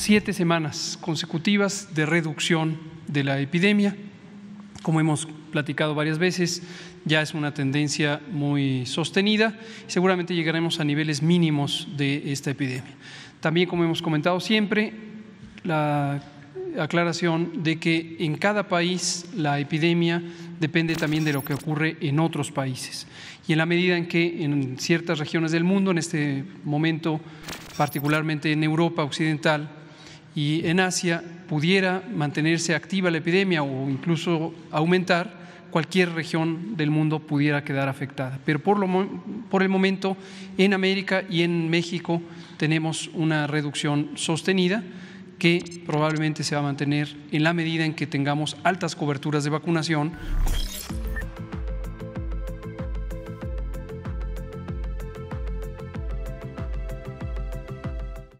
siete semanas consecutivas de reducción de la epidemia. Como hemos platicado varias veces, ya es una tendencia muy sostenida seguramente llegaremos a niveles mínimos de esta epidemia. También, como hemos comentado siempre, la aclaración de que en cada país la epidemia depende también de lo que ocurre en otros países. Y en la medida en que en ciertas regiones del mundo, en este momento particularmente en Europa Occidental, y en Asia pudiera mantenerse activa la epidemia o incluso aumentar, cualquier región del mundo pudiera quedar afectada. Pero por, el momento, en América y en México tenemos una reducción sostenida que probablemente se va a mantener en la medida en que tengamos altas coberturas de vacunación.